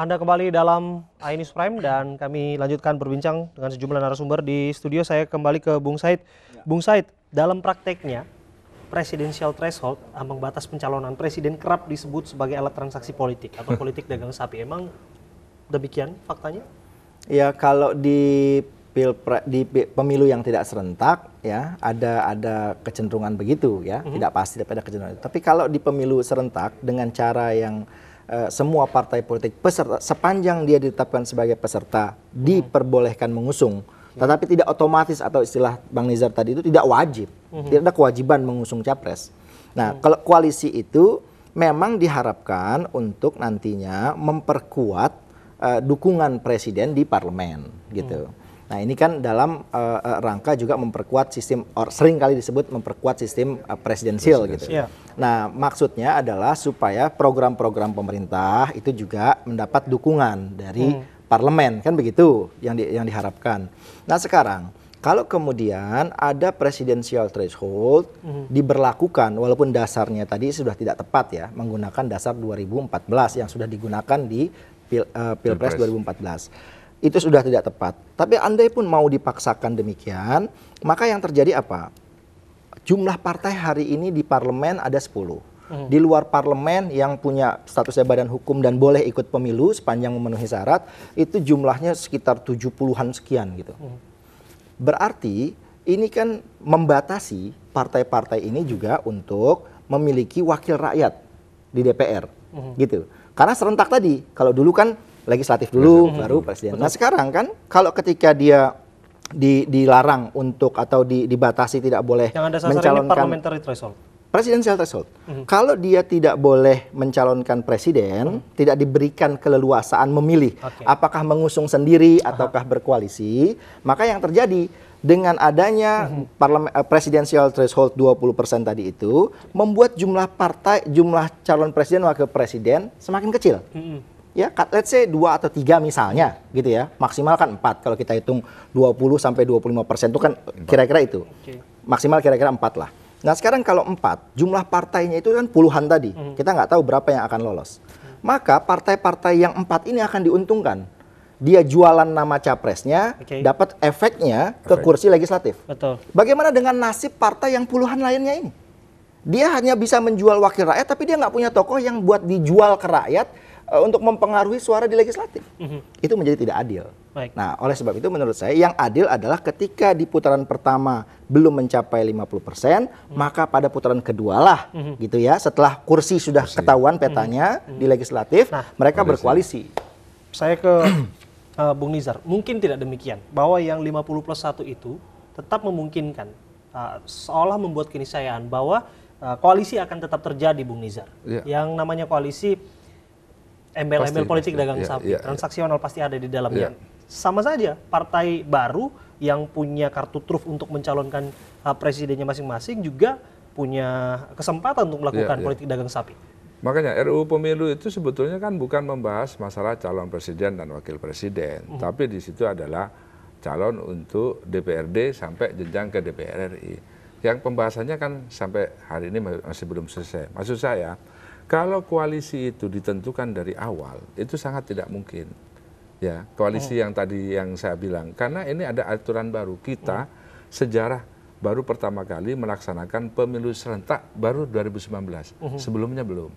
Anda kembali dalam iNews Prime dan kami lanjutkan berbincang dengan sejumlah narasumber di studio. Saya kembali ke Bung Said. Ya. Bung Said, dalam prakteknya presidensial threshold ambang batas pencalonan presiden kerap disebut sebagai alat transaksi politik atau politik dagang sapi. Emang demikian faktanya? Ya kalau di pilpre, di pemilu yang tidak serentak ya ada ada kecenderungan begitu ya mm -hmm. tidak pasti ada kecenderungan. Tapi kalau di pemilu serentak dengan cara yang uh, semua partai politik peserta sepanjang dia ditetapkan sebagai peserta diperbolehkan mengusung tetapi tidak otomatis atau istilah Bang Nizar tadi itu tidak wajib. Mhm. Tidak ada kewajiban mengusung capres. Nah, mhm. kalau koalisi itu memang diharapkan untuk nantinya memperkuat uh, dukungan presiden di parlemen gitu. Mhm. Nah ini kan dalam uh, rangka juga memperkuat sistem, or sering kali disebut memperkuat sistem uh, presidensial gitu. Yeah. Nah maksudnya adalah supaya program-program pemerintah itu juga mendapat dukungan dari hmm. parlemen kan begitu yang di, yang diharapkan. Nah sekarang kalau kemudian ada presidensial threshold hmm. diberlakukan walaupun dasarnya tadi sudah tidak tepat ya menggunakan dasar 2014 yang sudah digunakan di pil, uh, pilpres 2014 itu sudah tidak tepat. Tapi andai pun mau dipaksakan demikian, maka yang terjadi apa? Jumlah partai hari ini di parlemen ada 10. Hmm. Di luar parlemen yang punya statusnya badan hukum dan boleh ikut pemilu sepanjang memenuhi syarat, itu jumlahnya sekitar 70-an sekian gitu. Hmm. Berarti ini kan membatasi partai-partai ini juga untuk memiliki wakil rakyat di DPR. Hmm. Gitu. Karena serentak tadi, kalau dulu kan legislatif dulu iya, iya. baru hmm. presiden. Nah sekarang kan kalau ketika dia di, dilarang untuk atau di, dibatasi tidak boleh yang ada mencalonkan parliamentary threshold. Presidential threshold. Mm -hmm. Kalau dia tidak boleh mencalonkan presiden, mm -hmm. tidak diberikan keleluasaan memilih okay. apakah mengusung sendiri ataukah berkoalisi, maka yang terjadi dengan adanya mm -hmm. Eh, dua puluh presidential threshold 20% tadi itu membuat jumlah partai, jumlah calon presiden wakil presiden semakin kecil. Mm -hmm ya let's say 2 atau 3 misalnya gitu ya. Maksimal kan 4 kalau kita hitung 20 sampai 25% itu kan kira-kira itu. Okay. Maksimal kira-kira 4 lah. Nah, sekarang kalau 4, jumlah partainya itu kan puluhan tadi. Mm. Kita nggak tahu berapa yang akan lolos. Maka partai-partai yang 4 ini akan diuntungkan. Dia jualan nama capresnya, okay. dapat efeknya Efek. ke kursi legislatif. Betul. Bagaimana dengan nasib partai yang puluhan lainnya ini? Dia hanya bisa menjual wakil rakyat, tapi dia nggak punya tokoh yang buat dijual ke rakyat Eh, untuk mempengaruhi suara di legislatif. Mm -hmm. Itu menjadi tidak adil. Baik. Nah, oleh sebab itu menurut saya yang adil adalah ketika di putaran pertama belum mencapai 50%, mm -hmm. maka pada putaran kedua lah mm -hmm. gitu ya, setelah kursi sudah kursi. ketahuan mhm. petanya mm -hmm. di legislatif, nah, mereka berkoalisi. Saya ke uh, Bung Nizar, mungkin tidak demikian bahwa yang 50 plus 1 itu tetap memungkinkan uh, seolah membuat kenisayaan bahwa koalisi akan tetap terjadi Bung Nizar. Yeah. Yang namanya koalisi embel-embel politik pasti. dagang ya, sapi. Ya, Transaksional ya. pasti ada di dalamnya. Iya. Sama saja partai baru yang punya kartu truf untuk mencalonkan uh, presidennya masing-masing juga punya kesempatan untuk melakukan ya, ya. politik dagang sapi. Makanya RUU Pemilu itu sebetulnya kan bukan membahas masalah calon presiden dan wakil presiden, mm tapi di situ adalah calon untuk DPRD sampai jenjang ke DPR RI. Yang pembahasannya kan sampai hari ini masih belum selesai. Maksud saya, kalau koalisi itu ditentukan dari awal, itu sangat tidak mungkin. Ya, koalisi oh. yang tadi yang saya bilang, karena ini ada aturan baru. Kita hmm. sejarah baru pertama kali melaksanakan pemilu serentak baru 2019. Uhum. Sebelumnya belum.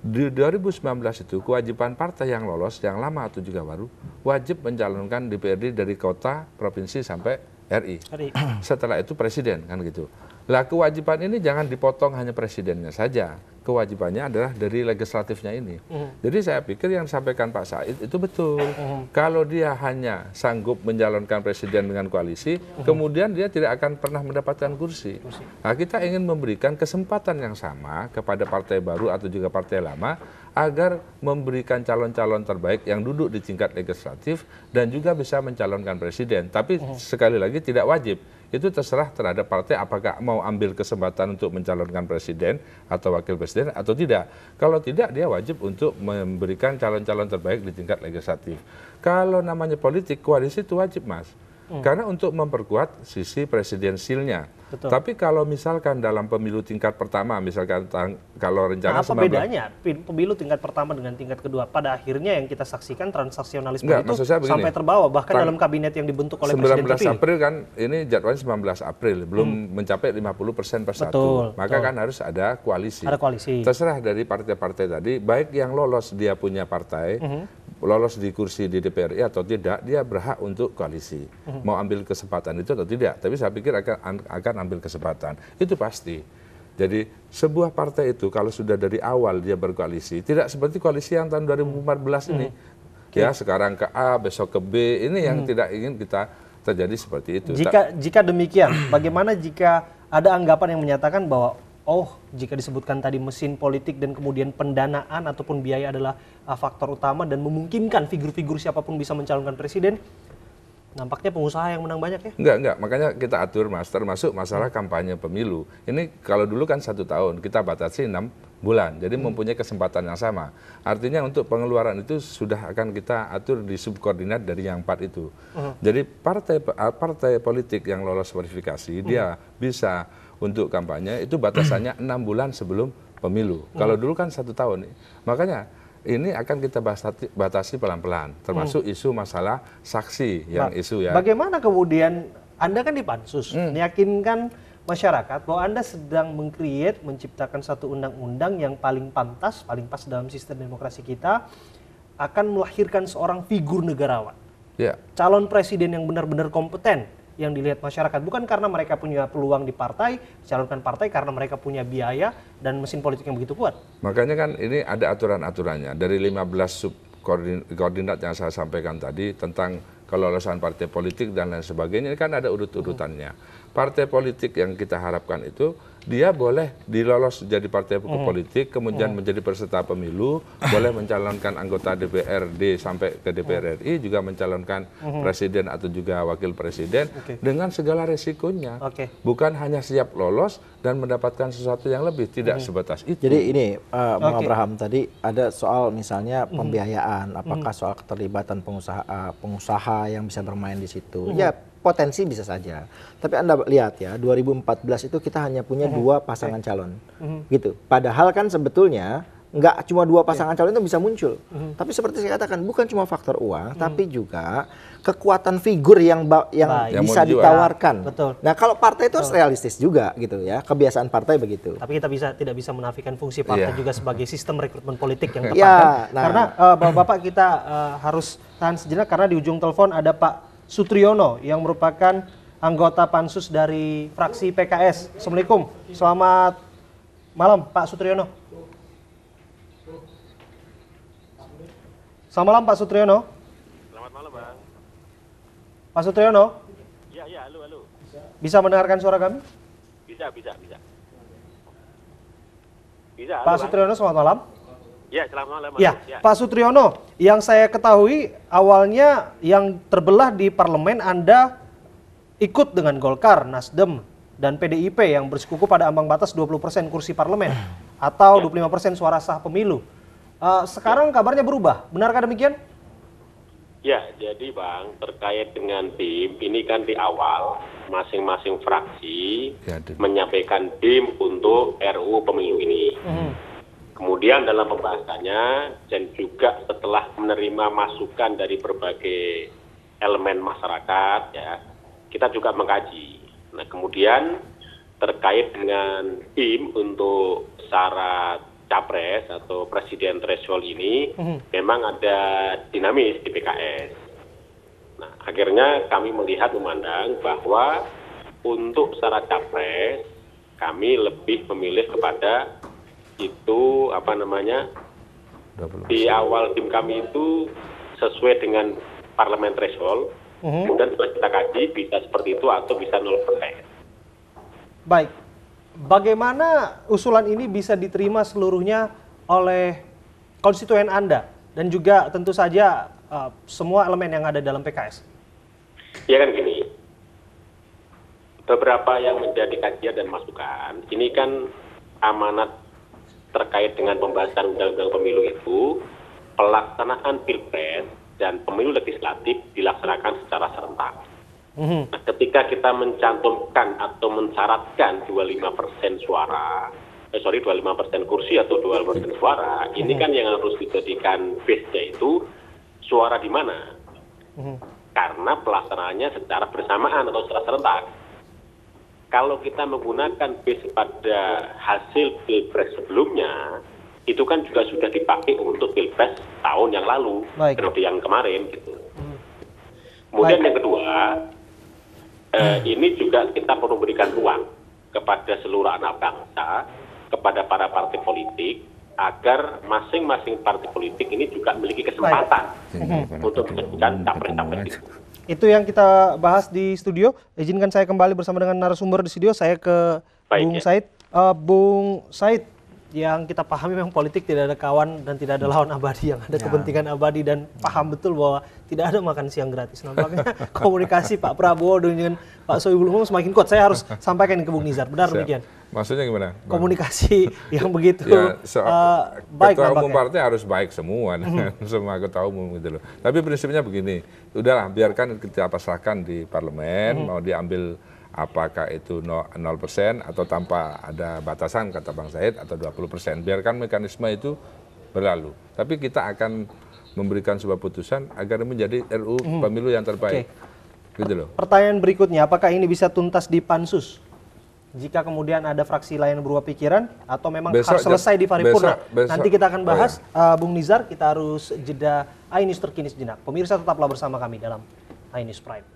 Di 2019 itu kewajiban partai yang lolos yang lama atau juga baru wajib mencalonkan DPRD dari kota, provinsi sampai RI. RI. Setelah itu presiden kan gitu. Lah kewajiban ini jangan dipotong hanya presidennya saja kewajibannya adalah dari legislatifnya ini. Mm. Jadi saya pikir yang disampaikan Pak Said itu betul. Mm. Kalau dia hanya sanggup menjalankan presiden dengan koalisi, mm. kemudian dia tidak akan pernah mendapatkan kursi. Nah, kita ingin memberikan kesempatan yang sama kepada partai baru atau juga partai lama agar memberikan calon-calon terbaik yang duduk di tingkat legislatif dan juga bisa mencalonkan presiden. Tapi hmm. sekali lagi tidak wajib itu terserah terhadap partai apakah mau ambil kesempatan untuk mencalonkan presiden atau wakil presiden atau tidak. Kalau tidak dia wajib untuk memberikan calon-calon terbaik di tingkat legislatif. Kalau namanya politik koalisi itu wajib mas. Hmm. karena untuk memperkuat sisi presidensilnya. Betul. Tapi kalau misalkan dalam pemilu tingkat pertama, misalkan tang, kalau rencana nah, apa 19, bedanya pemilu tingkat pertama dengan tingkat kedua? Pada akhirnya yang kita saksikan transaksionalisme enggak, itu begini, sampai terbawa bahkan tang, dalam kabinet yang dibentuk oleh 19 presiden April kan ini jadwalnya 19 April belum hmm. mencapai 50 persen persatu. Maka betul. kan harus ada koalisi. Ada koalisi. Terserah dari partai-partai tadi, baik yang lolos dia punya partai. Hmm lolos di kursi di DPR atau tidak, dia berhak untuk koalisi. Hmm. Mau ambil kesempatan itu atau tidak, tapi saya pikir akan akan ambil kesempatan. Itu pasti. Jadi sebuah partai itu kalau sudah dari awal dia berkoalisi, tidak seperti koalisi yang tahun 2014 ini. Hmm. Ya, sekarang ke A, besok ke B, ini yang hmm. tidak ingin kita terjadi seperti itu. Jika jika demikian, bagaimana jika ada anggapan yang menyatakan bahwa oh jika disebutkan tadi mesin politik dan kemudian pendanaan ataupun biaya adalah uh, faktor utama dan memungkinkan figur-figur siapapun bisa mencalonkan presiden, nampaknya pengusaha yang menang banyak ya? Enggak, enggak. Makanya kita atur master masuk masalah kampanye pemilu. Ini kalau dulu kan satu tahun, kita batasi enam bulan. Jadi hmm. mempunyai kesempatan yang sama. Artinya untuk pengeluaran itu sudah akan kita atur di subkoordinat dari yang empat itu. Hmm. Jadi partai uh, partai politik yang lolos verifikasi, hmm. dia bisa untuk kampanye itu batasannya enam bulan sebelum pemilu. Hmm. Kalau dulu kan satu tahun. Makanya ini akan kita batasi pelan-pelan, termasuk hmm. isu masalah saksi yang ba isu ya. Bagaimana kemudian Anda kan di pansus hmm. meyakinkan masyarakat bahwa Anda sedang mengcreate, menciptakan satu undang-undang yang paling pantas, paling pas dalam sistem demokrasi kita akan melahirkan seorang figur negarawan. Yeah. Calon presiden yang benar-benar kompeten, yang dilihat masyarakat bukan karena mereka punya peluang di partai calonkan partai karena mereka punya biaya dan mesin politik yang begitu kuat makanya kan ini ada aturan aturannya dari 15 sub koordinat yang saya sampaikan tadi tentang kelolosan partai politik dan lain sebagainya ini kan ada urut urutannya hmm. partai politik yang kita harapkan itu dia boleh dilolos jadi partai hmm. politik, kemudian hmm. menjadi peserta pemilu, hmm. boleh mencalonkan anggota DPRD sampai ke DPR hmm. RI, juga mencalonkan hmm. presiden atau juga wakil presiden okay. dengan segala resikonya. Okay. Bukan hanya siap lolos dan mendapatkan sesuatu yang lebih, tidak hmm. sebatas itu. Jadi ini, uh, Bang okay. Abraham tadi ada soal misalnya hmm. pembiayaan, apakah soal keterlibatan pengusaha pengusaha yang bisa bermain di situ? Ya potensi bisa saja. Tapi Anda lihat ya, 2014 itu kita hanya punya iya. dua pasangan iya. calon. Mhm. Gitu. Padahal kan sebetulnya nggak cuma dua iya. pasangan calon itu bisa muncul. Mhm. Tapi seperti saya katakan bukan cuma faktor uang, mhm. tapi juga kekuatan figur yang yang bisa ditawarkan. betul. Nah, kalau partai itu harus realistis juga gitu ya. Kebiasaan partai begitu. Tapi kita bisa tidak bisa menafikan fungsi partai yeah. juga sebagai sistem rekrutmen politik yang tepat yeah, Nah. Karena uh, Bapak-bapak kita uh, harus tahan sejenak karena di ujung telepon ada Pak Sutriyono yang merupakan anggota pansus dari fraksi PKS. Assalamualaikum. Selamat malam Pak Sutriyono. Selamat malam Pak Sutriyono. Selamat malam Bang. Pak Sutriyono. Ya, ya, halo halo. Bisa mendengarkan suara kami? Bisa bisa bisa. Bisa. Halo, Pak Sutriyono selamat malam. Ya, selamat malam. Ya, ya, Pak Sutriono, yang saya ketahui awalnya yang terbelah di parlemen Anda ikut dengan Golkar, Nasdem, dan PDIP yang bersekuku pada ambang batas 20% kursi parlemen atau ya. 25% suara sah pemilu. Uh, sekarang kabarnya berubah, benarkah demikian? Ya, jadi Bang, terkait dengan tim ini kan di awal masing-masing fraksi ya, menyampaikan tim untuk RUU pemilu ini. Hmm Kemudian dalam pembahasannya dan juga setelah menerima masukan dari berbagai elemen masyarakat ya, kita juga mengkaji. Nah, kemudian terkait dengan tim untuk syarat capres atau presiden threshold ini mm-hmm. memang ada dinamis di PKS. Nah, akhirnya kami melihat memandang bahwa untuk syarat capres kami lebih memilih kepada itu apa namanya di awal tim kami itu sesuai dengan parlemen threshold. Mm Kemudian setelah kita kaji bisa seperti itu atau bisa persen. Baik. Bagaimana usulan ini bisa diterima seluruhnya oleh konstituen Anda dan juga tentu saja uh, semua elemen yang ada dalam PKS? Ya kan gini. Beberapa yang menjadi kajian dan masukan ini kan amanat terkait dengan pembahasan undang-undang pemilu itu pelaksanaan pilpres dan pemilu legislatif dilaksanakan secara serentak. Mhm. Nah, ketika kita mencantumkan atau mensyaratkan 25% suara, eh, sorry 25% kursi atau 25% suara, persen suara, ini mhm. kan yang harus dijadikan base-nya itu suara di mana? Mhm. Karena pelaksanaannya secara bersamaan atau secara serentak kalau kita menggunakan base pada hasil pilpres sebelumnya, itu kan juga sudah dipakai untuk pilpres tahun yang lalu, Baik. periode yang kemarin gitu. Hmm. Kemudian Baik. yang kedua, eh, hmm. ini juga kita perlu berikan ruang kepada seluruh anak bangsa, kepada para partai politik, agar masing-masing partai politik ini juga memiliki kesempatan Baik. untuk menentukan capres-capres itu. Itu yang kita bahas di studio. Izinkan saya kembali bersama dengan narasumber di studio. Saya ke Baik, Bung ya. Said. Uh, Bung Said, yang kita pahami memang politik tidak ada kawan dan tidak ada lawan abadi yang ada ya. kepentingan abadi dan paham betul bahwa tidak ada makan siang gratis. Nampaknya komunikasi Pak Prabowo dengan Pak Soebul Umum semakin kuat. Saya harus sampaikan ke Bung Nizar. Benar Siap. demikian? Maksudnya gimana? Komunikasi yang begitu ya, eh, so, uh, baik Ketua Umum Partai harus baik semua dengan hmm. semua ketua umum gitu loh. Tapi prinsipnya begini, udahlah biarkan kita pasrahkan di parlemen hmm. mau diambil apakah itu 0% atau tanpa ada batasan kata Bang Said atau 20%. Biarkan mekanisme itu berlalu. Tapi kita akan memberikan sebuah putusan agar menjadi RU hmm. pemilu yang terbaik. Okay. Gitu loh. Pertanyaan berikutnya, apakah ini bisa tuntas di pansus? Jika kemudian ada fraksi lain berubah pikiran atau memang besok, harus selesai di paripurna, nanti kita akan oh, bahas. Oh, ya. uh, Bung Nizar, kita harus jeda Ainus terkini sejenak. Pemirsa tetaplah bersama kami dalam Ainus Prime.